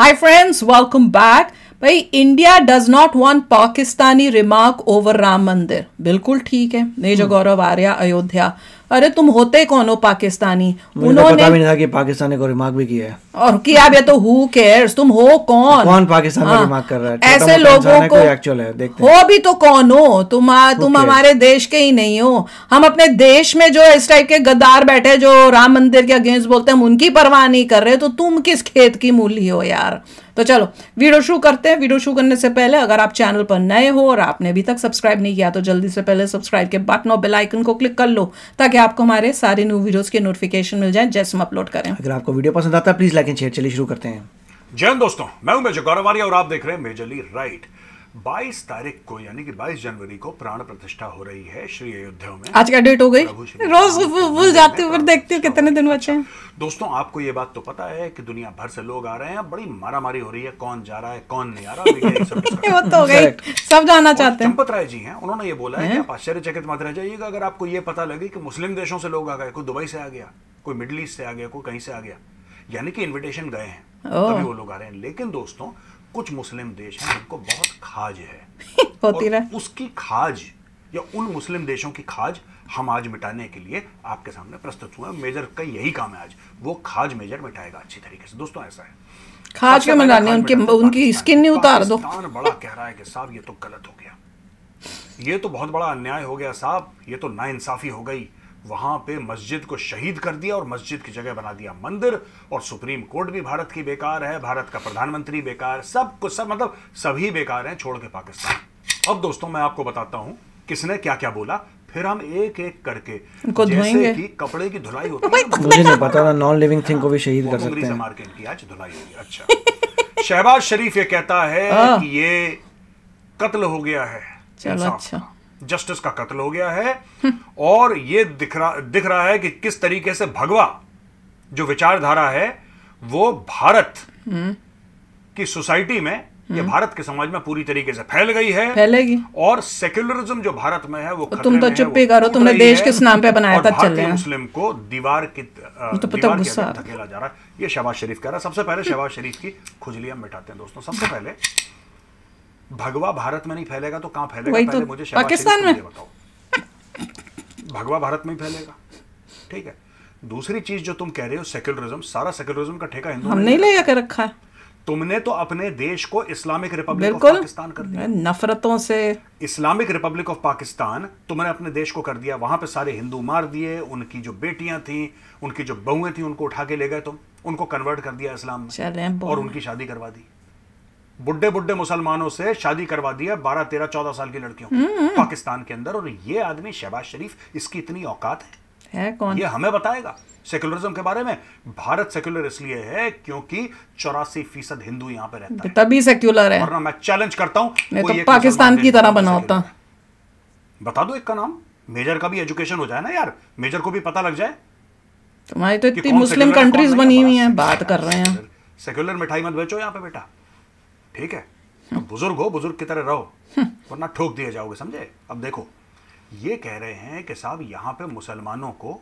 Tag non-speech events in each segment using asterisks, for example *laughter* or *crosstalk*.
Hi friends, welcome back. भाई India does not want Pakistani remark over Ram Mandir बिल्कुल ठीक है मेजर हम्म। गौरव आर्या अयोध्या अरे तुम होते कौन हो पाकिस्तानी तो उन्होंने पता भी नहीं था कि ने को रिमार्क भी किया है और किया भी तो हु केयर्स तुम हो कौन कौन पाकिस्तान हाँ, रिमार्क कर रहा है ऐसे लोगों को एक्चुअल है देखते हो भी तो कौन हो तुम आ, तुम हमारे देश के ही नहीं हो हम अपने देश में जो इस टाइप के गद्दार बैठे जो राम मंदिर के अगेंस्ट बोलते हैं उनकी परवाह नहीं कर रहे तो तुम किस खेत की मूली हो यार तो चलो वीडियो शुरू करते हैं वीडियो शुरू करने से पहले अगर आप चैनल पर नए हो और आपने अभी तक सब्सक्राइब नहीं किया तो जल्दी से पहले सब्सक्राइब के बटन और बेलाइकन आइकन को क्लिक कर लो ताकि आपको हमारे सारे न्यू वीडियोज के नोटिफिकेशन मिल जाए जैसे हम अपलोड करें अगर आपको वीडियो पसंद आता है प्लीज लाइक एंड शेयर चलिए शुरू करते हैं जय दोस्तों मैं हूं मेजर गौरवारी और आप देख रहे हैं मेजरली राइट 22 तारीख को यानी कि 22 जनवरी को प्राण प्रतिष्ठा हो रही है श्री अयोध्या में आज का डेट हो गई रोज भूल जाते हैं देखते हैं कितने दिन बचे हैं अच्छा, दोस्तों आपको ये बात तो पता है कि दुनिया भर से लोग आ रहे हैं बड़ी मारामारी हो रही है कौन जा रहा है कौन नहीं आ रहा वो *laughs* तो हो गई सब जाना चाहते हैं चंपत राय जी हैं उन्होंने ये बोला है आप आश्चर्यचकित मत रह जाइएगा अगर आपको ये पता लगे कि मुस्लिम देशों से लोग आ गए कोई दुबई से आ गया कोई मिडल ईस्ट से आ गया कोई कहीं से आ गया यानी कि इन्विटेशन गए हैं तभी वो लोग आ रहे हैं लेकिन दोस्तों कुछ मुस्लिम देश हैं जिनको बहुत खाज है *laughs* होती और उसकी खाज या उन मुस्लिम देशों की खाज हम आज मिटाने के लिए आपके सामने प्रस्तुत हुए मेजर का यही काम है आज वो खाज मेजर मिटाएगा अच्छी तरीके से दोस्तों ऐसा है खाज के मिटाने उनके उनकी स्किन नहीं उतार दो बड़ा कह रहा है कि साहब ये तो गलत हो गया ये तो बहुत बड़ा अन्याय हो गया साहब ये तो नाइंसाफी हो गई वहां पे मस्जिद को शहीद कर दिया और मस्जिद की जगह बना दिया मंदिर और सुप्रीम कोर्ट भी भारत की बेकार है भारत का प्रधानमंत्री बेकार सब कुछ सब मतलब सभी बेकार हैं छोड़ के पाकिस्तान अब दोस्तों मैं आपको बताता हूं किसने क्या क्या बोला फिर हम एक एक करके जैसे कि कपड़े की धुलाई होती है मुझे नहीं पता था नॉन लिविंग थिंग को भी शहीद कर सकते हैं मार के इनकी आज धुलाई होगी अच्छा *laughs* शहबाज शरीफ ये कहता है हाँ। कि ये कत्ल हो गया है चलो अच्छा जस्टिस का कत्ल हो गया है और ये दिख रहा दिख रहा है कि किस तरीके से भगवा जो विचारधारा है वो भारत की सोसाइटी में ये भारत के समाज में पूरी तरीके से फैल गई है फैलेगी और सेक्युलरिज्म जो भारत में है वो तो तुम तो चुप ही करो तुमने देश किस नाम पे बनाया था चल मुस्लिम को दीवार की तो पता गुस्सा धकेला जा रहा है ये शहबाज शरीफ कह रहा है सबसे पहले शहबाज शरीफ की खुजलियां मिटाते हैं दोस्तों सबसे पहले भगवा भारत में नहीं फैलेगा तो कहाँ फैलेगा तो पहले तो मुझे पाकिस्तान में बताओ भगवा भारत में ही फैलेगा ठीक है दूसरी चीज जो तुम कह रहे हो सेक्युलरिज्म सारा सेक्युलरिज्म का ठेका हिंदू हमने ले कर रखा है तुमने तो अपने देश को इस्लामिक रिपब्लिक ऑफ पाकिस्तान कर दिया नफरतों से इस्लामिक रिपब्लिक ऑफ पाकिस्तान तुमने अपने देश को कर दिया वहां पे सारे हिंदू मार दिए उनकी जो बेटियां थी उनकी जो बहुएं थी उनको उठा के ले गए तुम उनको कन्वर्ट कर दिया इस्लाम में और उनकी शादी करवा दी बुढ़े बुढ़े मुसलमानों से शादी करवा दिया बारह तेरह चौदह साल की लड़कियों हम्म, हम्म। पाकिस्तान के अंदर और ये आदमी शहबाज शरीफ इसकी इतनी औकात है, है कौन? ये हमें बताएगा सेक्युलरिज्म के बारे में भारत सेक्युलर इसलिए है क्योंकि चौरासी फीसद हिंदू यहाँ पे रहता है तभी सेक्युलर है वरना मैं चैलेंज करता हूँ तो पाकिस्तान की तरह बना होता बता दो एक का नाम मेजर का भी एजुकेशन हो जाए ना यार मेजर को भी पता लग जाए तुम्हारी तो इतनी मुस्लिम कंट्रीज बनी हुई हैं बात कर रहे हैं सेक्युलर मिठाई मत बेचो यहाँ पे बेटा ठीक है अब बुजुर्ग हो बुजुर्ग की तरह रहो वरना ठोक दिए जाओगे समझे अब देखो ये कह रहे हैं कि साहब यहाँ पे मुसलमानों को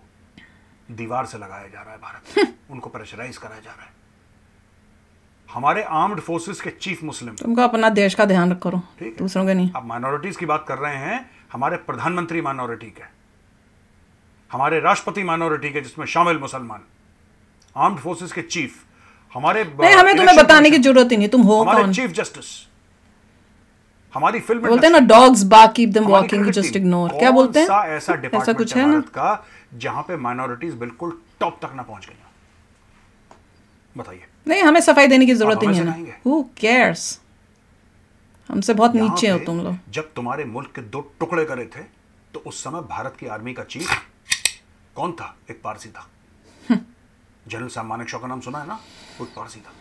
दीवार से लगाया जा रहा है भारत *laughs* उनको प्रेशराइज कराया जा रहा है हमारे आर्म्ड फोर्सेस के चीफ मुस्लिम तुमको अपना देश का ध्यान रखो ठीक दूसरों के नहीं आप माइनॉरिटीज की बात कर रहे हैं हमारे प्रधानमंत्री माइनॉरिटी के हमारे राष्ट्रपति माइनॉरिटी के जिसमें शामिल मुसलमान आर्म्ड फोर्सेस के चीफ हमारे नहीं हमें तुम्हें बताने की जरूरत ही नहीं तुम हो हमारे कौन चीफ जस्टिस हमारी फिल्म बोलते हैं ना dogs bark keep them walking just ignore क्या बोलते हैं ऐसा ऐसा कुछ है ना का जहां पे माइनॉरिटीज बिल्कुल टॉप तक ना पहुंच गई बताइए नहीं हमें सफाई देने की जरूरत ही नहीं है हु केयर्स हमसे बहुत नीचे हो तुम लोग जब तुम्हारे मुल्क के दो टुकड़े करे थे तो उस समय भारत की आर्मी का चीफ कौन था एक पारसी था जनरल साहब शो का नाम सुना है ना वो पारसी था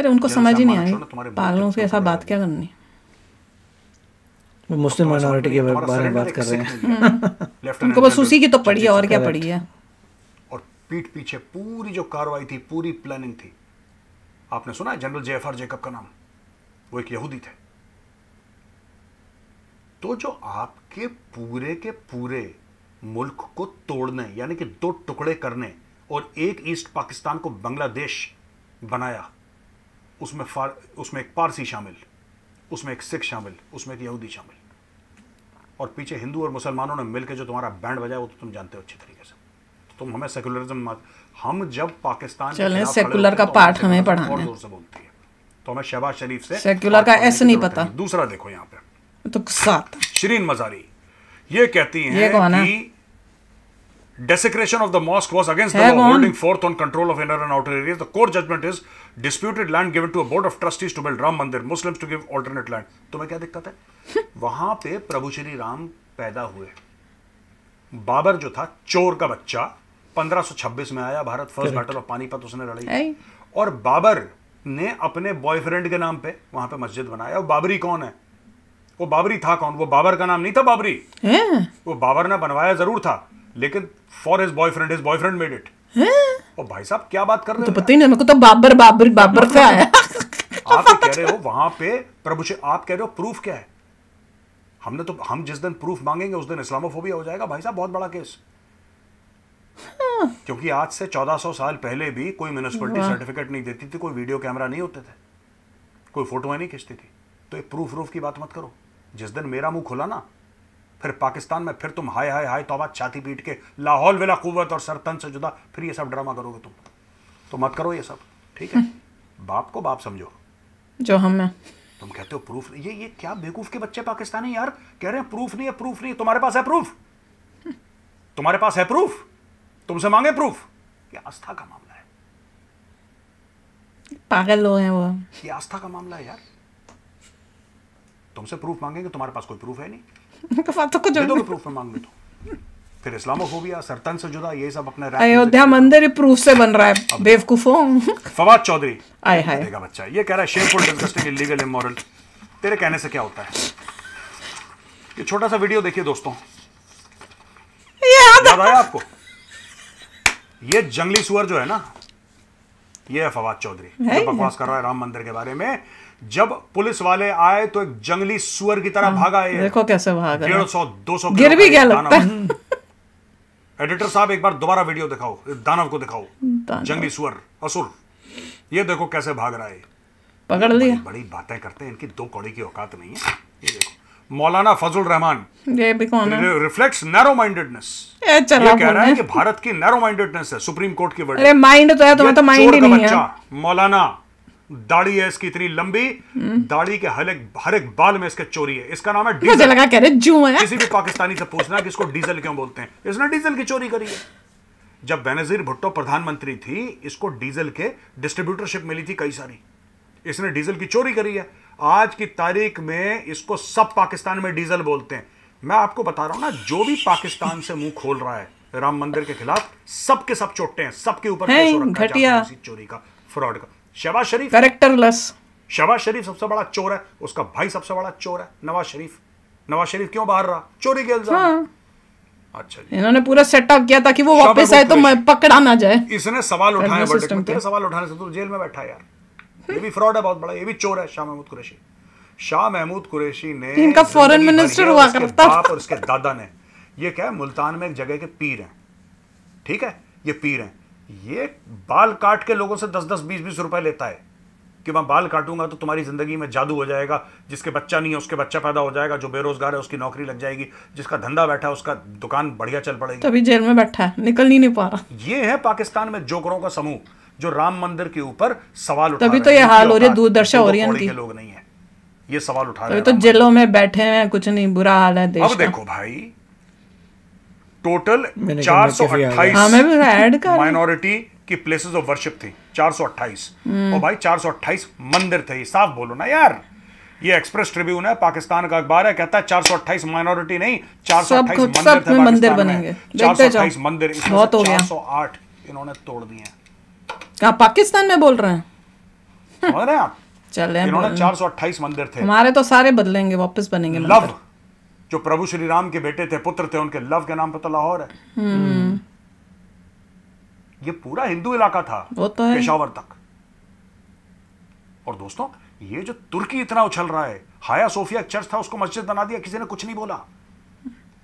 अरे उनको समझ ही नहीं आई पागलों से ऐसा बात क्या करनी मुस्लिम माइनॉरिटी के बारे में बात कर रहे हैं हम्म। *laughs* उनको बस उसी की तो पड़ी है और क्या पड़ी है और पीठ पीछे पूरी जो कार्रवाई थी पूरी प्लानिंग थी आपने सुना है जनरल जेफर जेकब का नाम वो एक यहूदी थे तो जो आपके पूरे के पूरे मुल्क को तोड़ने यानी कि दो टुकड़े करने और एक ईस्ट पाकिस्तान को बांग्लादेश बनाया उसमें फार उसमें एक पारसी शामिल उसमें एक सिख शामिल उसमें एक यहूदी शामिल और पीछे हिंदू और मुसलमानों ने मिलकर जो तुम्हारा बैंड बजाया वो तो तुम जानते हो अच्छे तरीके से तो तुम हमें सेकुलरिज्म हम जब पाकिस्तान चलें सेकुलर का तो पार्ट हमें हमें पढ़ाना है बोलती है तो हमें शहबाज शरीफ से सेकुलर का ऐसे नहीं पता दूसरा देखो यहाँ पे तो सात शरीन मजारी ये कहती हैं कि desecration of the mosque was against the law, holding forth on control of inner and outer areas. The court judgment is disputed land given to a board of trustees to build Ram Mandir, Muslims to give alternate land. तुम्हें क्या दिक्कत है वहां पे प्रभु श्री राम पैदा हुए बाबर जो था चोर का बच्चा 1526 में आया Bharat first battle of Panipat उसने लड़ाई और बाबर ने अपने बॉयफ्रेंड के नाम पे वहां पे मस्जिद बनाया और बाबरी कौन है वो बाबरी था कौन वो बाबर का नाम नहीं था बाबरी वो बाबर ने बनवाया जरूर था लेकिन for his boyfriend his boyfriend made it और भाई साहब क्या बात कर रहे तो हो तो पता ही नहीं मेरे को तो बाबर बाबर बाबर से आया *laughs* आप कह रहे हो वहां पे प्रभु आप कह रहे हो प्रूफ क्या है हमने तो हम जिस दिन प्रूफ मांगेंगे उस दिन इस्लामोफोबिया हो जाएगा भाई साहब बहुत बड़ा केस हाँ। क्योंकि आज से 1400 साल पहले भी कोई म्यूनिसपलिटी सर्टिफिकेट नहीं देती थी कोई वीडियो कैमरा नहीं होते थे कोई फोटो नहीं खींचती थी तो एक प्रूफ रूफ की बात मत करो जिस दिन मेरा मुंह खुला ना फिर पाकिस्तान में फिर तुम हाय हाय हाय तो छाती पीट के लाहौल वेला कुत और सरतन से जुदा फिर ये सब ड्रामा करोगे तुम तो मत करो ये सब ठीक है हम्म। बाप को बाप समझो जो हम है तुम कहते हो प्रूफ ये ये क्या बेवकूफ के बच्चे पाकिस्तानी यार कह रहे हैं प्रूफ नहीं है प्रूफ नहीं तुम्हारे पास है प्रूफ *laughs* तुम्हारे पास है प्रूफ तुमसे मांगे प्रूफ ये आस्था का मामला है पागल लोग हैं वो ये आस्था का मामला है यार तुमसे प्रूफ मांगेंगे तुम्हारे पास कोई प्रूफ है नहीं तो कुछ दे दोगे प्रूफ में मांग ले तो फिर इस्लामोफोबिया सरतन से जुदा ये सब अपने अयोध्या मंदिर प्रूफ से बन रहा है बेवकूफों फवाद चौधरी आए हाय देखा बच्चा ये कह रहा है शेयरफुल डिस्गस्टिंग इलीगल इमोरल तेरे कहने से क्या होता है ये छोटा सा वीडियो देखिए दोस्तों ये याद आया आपको ये जंगली सुअर जो है ना ये है फवाद चौधरी जो बकवास कर रहा है राम मंदिर के बारे में जब पुलिस वाले आए तो एक जंगली सुअर की तरह हाँ, भागा ये देखो कैसे भागा डेढ़ सौ दो सौ गिर भी गया लगता एडिटर साहब एक बार दोबारा वीडियो दिखाओ दानव को दिखाओ जंगली सुअर असुर ये देखो कैसे भाग रहा है पकड़ लिया बड़ी, बड़ी बातें करते हैं इनकी दो कौड़ी की औकात नहीं है ये देखो Maulana Fazal Rahman reflect narrow mindedness ये कह रहा है कि भारत की नैरो माइंडेडनेस है सुप्रीम कोर्ट की वर्ड माइंड तो है तुम्हें तो माइंड ही नहीं है मौलाना दाढ़ी है इसकी इतनी लंबी दाढ़ी के हर एक हर एक बाल में इसके चोरी है इसका नाम है डीजल लगा कह रहे जू है किसी भी पाकिस्तानी से पूछना कि इसको डीजल क्यों बोलते हैं इसने डीजल की चोरी करी है जब बेनजीर भुट्टो प्रधानमंत्री थी इसको डीजल के डिस्ट्रीब्यूटरशिप मिली थी कई सारी इसने डीजल की चोरी करी है आज की तारीख में इसको सब पाकिस्तान में डीजल बोलते हैं मैं आपको बता रहा हूं ना जो भी पाकिस्तान से मुंह खोल रहा है राम मंदिर के खिलाफ सबके सब चोटे हैं सबके ऊपर चोरी का फ्रॉड का शबाज शरीफ करेक्टरलेस शबाज शरीफ सबसे बड़ा चोर है उसका भाई सबसे बड़ा चोर है नवाज शरीफ नवाज शरीफ क्यों बाहर रहा चोरी के इल्जाम हाँ। अच्छा इन्होंने पूरा सेटअप किया था कि वो वापस आए तो पकड़ा ना जाए इसने सवाल उठाया सवाल उठाने से तो जेल में बैठा यार ये भी फ्रॉड है बहुत बड़ा ये भी चोर है शाह महमूद कुरैशी शाह महमूद कुरैशी ने इनका फॉरेन मिनिस्टर हुआ करता बाप और उसके दादा ने ये क्या है मुल्तान में एक जगह के पीर हैं ठीक है ये पीर हैं ये बाल काट के लोगों से दस दस बीस बीस रुपए लेता है कि मैं बाल काटूंगा तो तुम्हारी ज़िंदगी में जादू हो जाएगा जिसके बच्चा नहीं है उसके बच्चा पैदा हो जाएगा जो बेरोजगार है उसकी नौकरी लग जाएगी जिसका धंधा बैठा है उसका दुकान बढ़िया चल पड़ेगी तभी जेल में बैठा है निकल नहीं, नहीं पा रहा ये है पाकिस्तान में जोकरों का समूह जो राम मंदिर के ऊपर सवाल उठा तभी तो ये हाल हो रही है दूरदर्शा रही है लोग नहीं है ये सवाल उठा रहे तो जेलों में बैठे हैं कुछ नहीं बुरा हाल है देश अब देखो भाई टोटल चार सौ अट्ठाईस हाँ, माइनॉरिटी की प्लेसेस ऑफ वर्शिप थी अट्ठाईस हम्म। और भाई अट्ठाईस मंदिर थे साफ बोलो ना यार ये एक्सप्रेस ट्रिब्यून है पाकिस्तान का अखबार है कहता है चार सौ अट्ठाईस माइनॉरिटी नहीं चार मंदिर थे मंदिर बनेंगे अट्ठाईस मंदिर सौ आठ इन्होंने तोड़ दिए हैं कहा पाकिस्तान में बोल रहे हैं चल *laughs* रहे हैं आप इन्होंने चार सौ अट्ठाईस मंदिर थे हमारे तो सारे बदलेंगे वापस बनेंगे लव जो प्रभु श्री राम के बेटे थे पुत्र थे उनके लव के नाम पर तो लाहौर है हम्म। ये पूरा हिंदू इलाका था वो तो है पेशावर तक और दोस्तों ये जो तुर्की इतना उछल रहा है हाया सोफिया चर्च था उसको मस्जिद बना दिया किसी ने कुछ नहीं बोला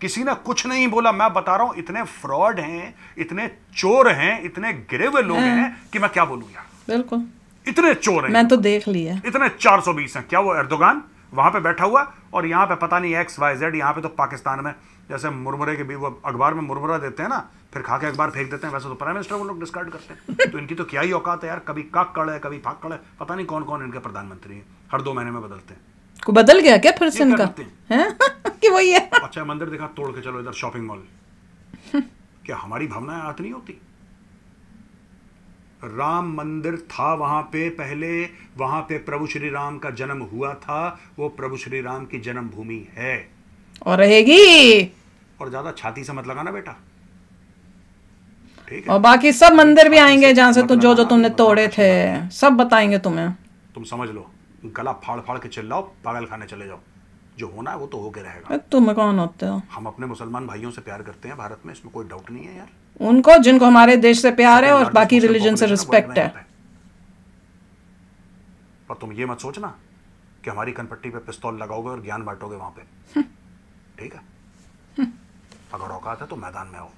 किसी ने कुछ नहीं बोला मैं बता रहा हूं इतने फ्रॉड हैं इतने चोर हैं इतने गिरे हुए लोग हाँ। हैं कि मैं क्या बोलूं यार बिल्कुल इतने चोर हैं मैं तो देख लिया इतने 420 हैं क्या वो एर्दोगान वहां पे बैठा हुआ और यहाँ पे पता नहीं एक्स वाई जेड यहाँ पे तो पाकिस्तान में जैसे मुरमुरे के भी वो अखबार में मुरमुरा देते हैं ना फिर खा के अखबार फेंक देते हैं वैसे तो प्राइम मिनिस्टर वो लोग डिस्कार्ड करते हैं *laughs* तो इनकी तो क्या ही औकात है यार कभी काक कड़ है कभी फाक कड़ है पता नहीं कौन कौन इनके प्रधानमंत्री हैं हर दो महीने में बदलते हैं को बदल गया क्या फिर से इनका *laughs* कि वही है अच्छा मंदिर देखा तोड़ के चलो इधर शॉपिंग मॉल *laughs* क्या हमारी भावनाएं आती नहीं होती राम मंदिर था वहां पे पहले वहां पे प्रभु श्री राम का जन्म हुआ था वो प्रभु श्री राम की जन्मभूमि है और रहेगी और ज्यादा छाती से मत लगाना बेटा ठीक है और बाकी सब मंदिर भी आएंगे जहां से तो जो जो तुमने तोड़े थे सब बताएंगे तुम्हें तुम समझ लो गला फाड़ फाड़ के चिल्लाओ पागल खाने चले जाओ जो होना है वो तो होके रहेगा तो मैं कौन होते हो हम अपने मुसलमान भाइयों से प्यार करते हैं भारत में इसमें कोई डाउट नहीं है यार उनको जिनको हमारे देश से प्यार है और बाकी रिलीजन से रिस्पेक्ट है पर तुम ये मत सोचना कि हमारी कनपट्टी पे पिस्तौल लगाओगे और ज्ञान बांटोगे वहां पे *laughs* ठीक है अगर औकात है तो मैदान में आओ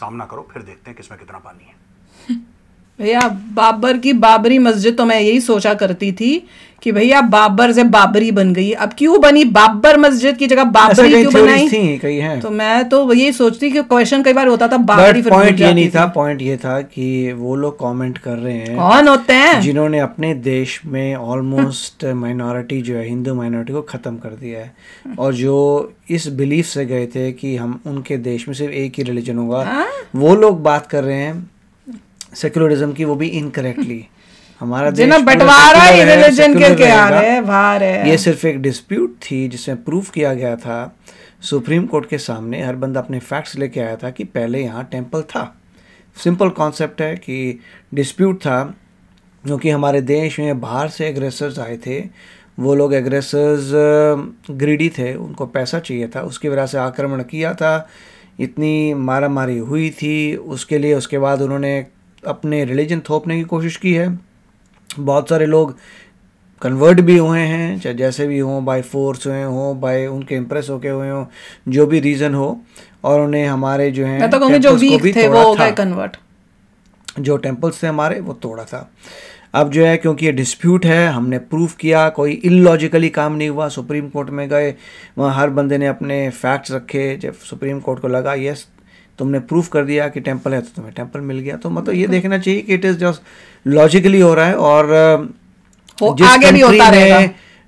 सामना करो फिर देखते हैं किसमें कितना पानी है *laughs* भैया बाबर की बाबरी मस्जिद तो मैं यही सोचा करती थी कि भैया बाबर से बाबरी बन गई अब क्यों बनी बाबर मस्जिद की जगह बाबरी क्यों बनाई थी कई हैं तो मैं तो यही सोचती कि क्वेश्चन कई बार होता था बाबरी पॉइंट ये नहीं था पॉइंट ये था कि वो लोग कमेंट कर रहे हैं कौन होते हैं जिन्होंने अपने देश में ऑलमोस्ट माइनॉरिटी जो है हिंदू माइनॉरिटी को खत्म कर दिया है और जो इस बिलीफ से गए थे कि हम उनके देश में सिर्फ एक ही रिलीजन होगा हाँ? वो लोग बात कर रहे हैं सेक्युलरिज्म की वो भी इनकरेक्टली हमारा *laughs* देश बंटवारा ही रिलीजन के आ रहे भार है ये सिर्फ एक डिस्प्यूट थी जिसमें प्रूफ किया गया था सुप्रीम कोर्ट के सामने हर बंदा अपने फैक्ट्स लेके आया था कि पहले यहाँ टेम्पल था सिंपल कॉन्सेप्ट है कि डिस्प्यूट था क्योंकि हमारे देश में बाहर से एग्रेसर्स आए थे वो लोग एग्रेसर्स ग्रीडी थे उनको पैसा चाहिए था उसकी वजह से आक्रमण किया था इतनी मारा मारी हुई थी उसके लिए उसके बाद उन्होंने अपने रिलीजन थोपने की कोशिश की है बहुत सारे लोग कन्वर्ट भी हुए हैं चाहे जैसे भी हों बाय फोर्स हुए हों बाय उनके इम्प्रेस होके हुए हों जो भी रीज़न हो और उन्हें हमारे जो हैं तो जो वीक थे वो हो गए कन्वर्ट जो टेम्पल्स थे हमारे वो तोड़ा था अब जो है क्योंकि ये डिस्प्यूट है हमने प्रूफ किया कोई इलॉजिकली काम नहीं हुआ सुप्रीम कोर्ट में गए वहाँ हर बंदे ने अपने फैक्ट्स रखे जब सुप्रीम कोर्ट को लगा यस तुमने प्रूफ कर दिया कि टेम्पल है तो तुम्हें टेम्पल मिल गया तो मतलब ये देखना चाहिए कि इट इज़ जस्ट लॉजिकली हो रहा है और जिस आगे भी होता रहेगा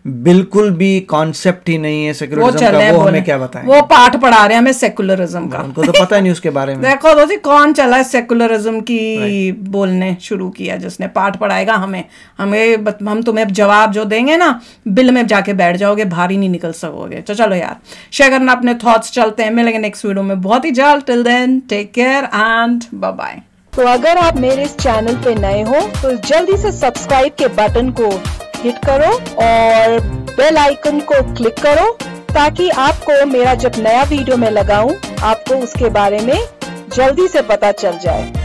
बिल्कुल भी कॉन्सेप्ट ही नहीं है सेक्युलरिज्म का वो हमें क्या बताएं वो पाठ पढ़ा रहे हैं हमें सेक्युलरिज्म का उनको तो पता नहीं उसके बारे में *laughs* देखो दोस्ती कौन चला है सेक्युलरिज्म की बोलने शुरू किया जिसने पाठ पढ़ाएगा हमें हमें हम तुम्हें जवाब जो देंगे ना बिल में जाके बैठ जाओगे भारी नहीं निकल सकोगे तो चलो यार शेयर करना अपने थॉट्स चलते हैं मिलेंगे नेक्स्ट वीडियो में बहुत ही जल्द till then take care and bye तो अगर आप मेरे इस चैनल पे नए हो तो जल्दी से सब्सक्राइब के बटन को हिट करो और बेल आइकन को क्लिक करो ताकि आपको मेरा जब नया वीडियो में लगाऊं आपको उसके बारे में जल्दी से पता चल जाए